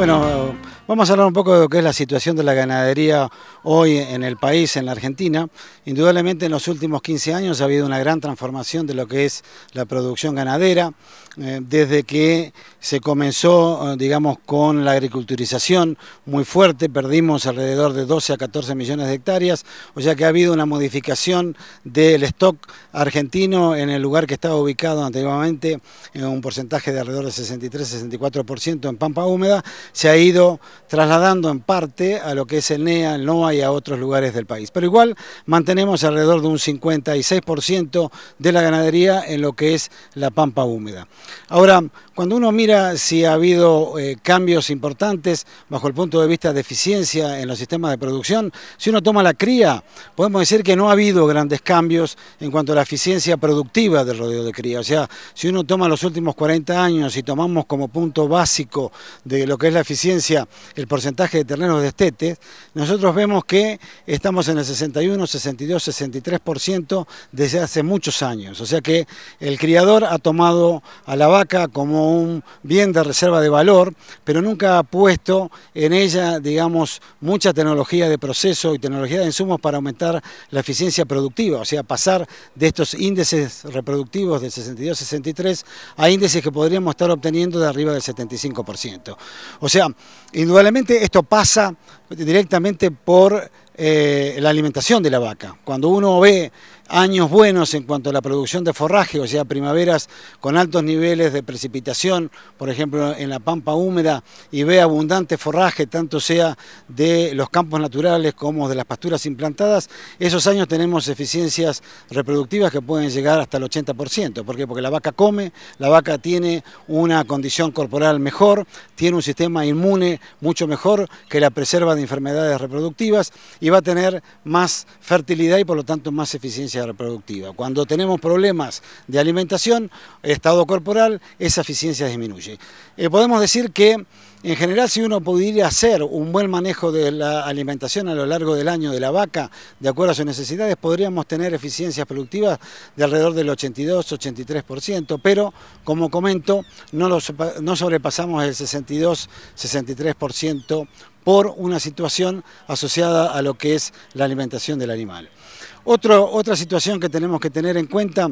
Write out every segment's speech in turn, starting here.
Bueno, Vamos a hablar un poco de lo que es la situación de la ganadería hoy en el país, en la Argentina. Indudablemente en los últimos 15 años ha habido una gran transformación de lo que es la producción ganadera, eh, desde que se comenzó, eh, digamos, con la agriculturización muy fuerte, perdimos alrededor de 12 a 14 millones de hectáreas, o sea que ha habido una modificación del stock argentino en el lugar que estaba ubicado anteriormente, en un porcentaje de alrededor de 63-64% en pampa húmeda, se ha ido trasladando en parte a lo que es el NEA, el NOA y a otros lugares del país. Pero igual mantenemos alrededor de un 56% de la ganadería en lo que es la pampa húmeda. Ahora, cuando uno mira si ha habido eh, cambios importantes bajo el punto de vista de eficiencia en los sistemas de producción, si uno toma la cría, podemos decir que no ha habido grandes cambios en cuanto a la eficiencia productiva del rodeo de cría. O sea, si uno toma los últimos 40 años y tomamos como punto básico de lo que es la eficiencia el porcentaje de terneros de estete, nosotros vemos que estamos en el 61, 62, 63% desde hace muchos años. O sea que el criador ha tomado a la vaca como un bien de reserva de valor, pero nunca ha puesto en ella, digamos, mucha tecnología de proceso y tecnología de insumos para aumentar la eficiencia productiva, o sea, pasar de estos índices reproductivos del 62-63 a índices que podríamos estar obteniendo de arriba del 75%. O sea, indudablemente esto pasa directamente por eh, la alimentación de la vaca. Cuando uno ve años buenos en cuanto a la producción de forraje, o sea, primaveras con altos niveles de precipitación, por ejemplo, en la pampa húmeda, y ve abundante forraje, tanto sea de los campos naturales como de las pasturas implantadas, esos años tenemos eficiencias reproductivas que pueden llegar hasta el 80%. ¿Por qué? Porque la vaca come, la vaca tiene una condición corporal mejor, tiene un sistema inmune mucho mejor que la preserva de enfermedades reproductivas y va a tener más fertilidad y por lo tanto más eficiencia reproductiva. Cuando tenemos problemas de alimentación, estado corporal, esa eficiencia disminuye. Eh, podemos decir que en general, si uno pudiera hacer un buen manejo de la alimentación a lo largo del año de la vaca, de acuerdo a sus necesidades, podríamos tener eficiencias productivas de alrededor del 82-83%, pero como comento, no, no sobrepasamos el 62-63% por una situación asociada a lo que es la alimentación del animal. otra situación que tenemos que tener en cuenta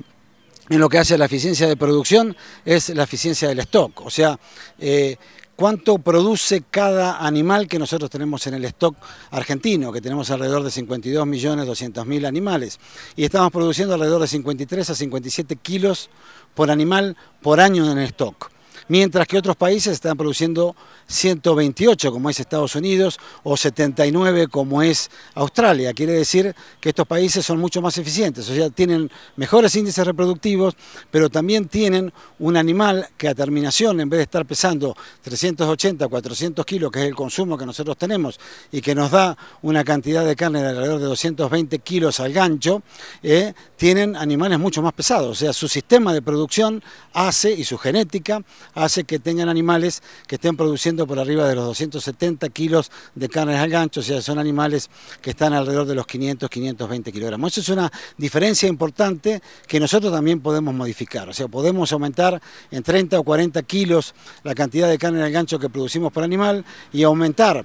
en lo que hace a la eficiencia de producción es la eficiencia del stock, o sea, eh, ¿Cuánto produce cada animal que nosotros tenemos en el stock argentino? Que tenemos alrededor de 52.200.000 animales. Y estamos produciendo alrededor de 53 a 57 kilos por animal por año en el stock mientras que otros países están produciendo 128 como es Estados Unidos o 79 como es Australia. Quiere decir que estos países son mucho más eficientes, o sea, tienen mejores índices reproductivos, pero también tienen un animal que a terminación, en vez de estar pesando 380, 400 kilos, que es el consumo que nosotros tenemos y que nos da una cantidad de carne de alrededor de 220 kilos al gancho, eh, tienen animales mucho más pesados, o sea, su sistema de producción hace y su genética hace que tengan animales que estén produciendo por arriba de los 270 kilos de carnes al gancho, o sea, son animales que están alrededor de los 500, 520 kilogramos. Esa es una diferencia importante que nosotros también podemos modificar, o sea, podemos aumentar en 30 o 40 kilos la cantidad de carne al gancho que producimos por animal y aumentar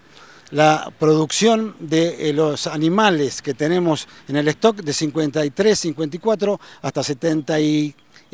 la producción de eh, los animales que tenemos en el stock de 53, 54 hasta 70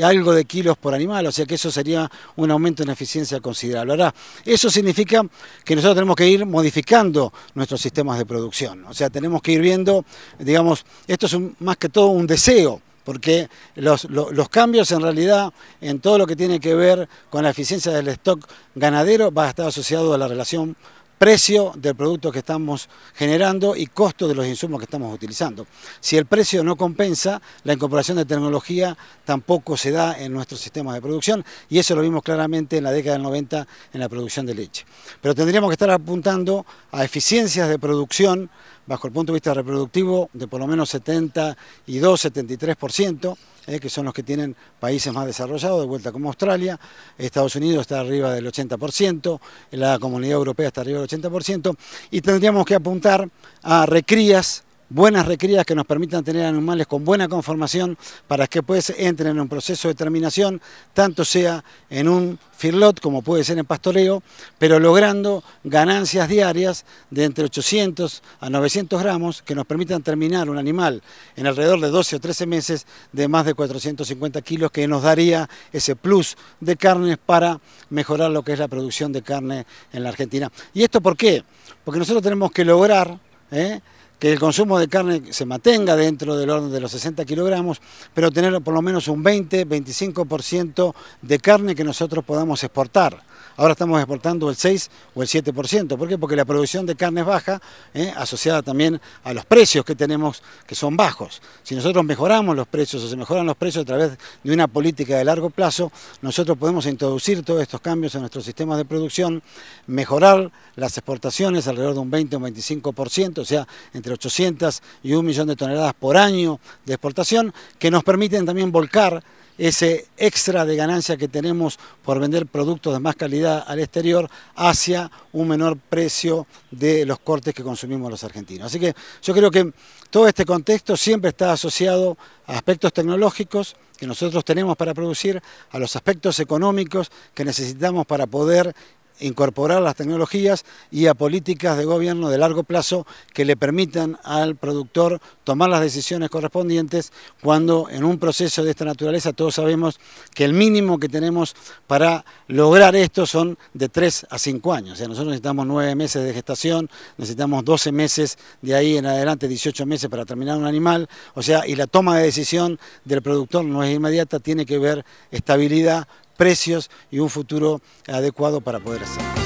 algo de kilos por animal, o sea que eso sería un aumento en eficiencia considerable. Ahora, eso significa que nosotros tenemos que ir modificando nuestros sistemas de producción, o sea, tenemos que ir viendo, digamos, esto es más que todo un deseo, porque los, los, cambios en realidad en todo lo que tiene que ver con la eficiencia del stock ganadero va a estar asociado a la relación precio del producto que estamos generando y costo de los insumos que estamos utilizando. Si el precio no compensa, la incorporación de tecnología tampoco se da en nuestros sistemas de producción y eso lo vimos claramente en la década del 90 en la producción de leche. Pero tendríamos que estar apuntando a eficiencias de producción bajo el punto de vista reproductivo de por lo menos 72, 73%, eh, que son los que tienen países más desarrollados, de vuelta como Australia, Estados Unidos está arriba del 80%, la Comunidad Europea está arriba del 80%, y tendríamos que apuntar a recrías buenas recrías que nos permitan tener animales con buena conformación para que pues entren en un proceso de terminación, tanto sea en un firlot como puede ser en pastoreo, pero logrando ganancias diarias de entre 800 a 900 gramos que nos permitan terminar un animal en alrededor de 12 o 13 meses de más de 450 kilos que nos daría ese plus de carnes para mejorar lo que es la producción de carne en la Argentina. ¿Y esto por qué? Porque nosotros tenemos que lograr... ¿eh? que el consumo de carne se mantenga dentro del orden de los 60 kilogramos, pero tener por lo menos un 20-25% de carne que nosotros podamos exportar. Ahora estamos exportando el 6 o el 7%. ¿Por qué? Porque la producción de carne es baja, ¿eh? asociada también a los precios que tenemos, que son bajos. Si nosotros mejoramos los precios o se mejoran los precios a través de una política de largo plazo, nosotros podemos introducir todos estos cambios en nuestros sistemas de producción, mejorar las exportaciones alrededor de un 20 o un 25%, o sea, entre 800 y un millón de toneladas por año de exportación, que nos permiten también volcar ese extra de ganancia que tenemos por vender productos de más calidad al exterior hacia un menor precio de los cortes que consumimos los argentinos. Así que yo creo que todo este contexto siempre está asociado a aspectos tecnológicos que nosotros tenemos para producir, a los aspectos económicos que necesitamos para poder incorporar las tecnologías y a políticas de gobierno de largo plazo que le permitan al productor tomar las decisiones correspondientes cuando en un proceso de esta naturaleza todos sabemos que el mínimo que tenemos para lograr esto son de 3 a 5 años. O sea, nosotros necesitamos 9 meses de gestación, necesitamos 12 meses de ahí en adelante, 18 meses para terminar un animal, o sea, y la toma de decisión del productor no es inmediata, tiene que ver estabilidad precios y un futuro adecuado para poder hacerlo.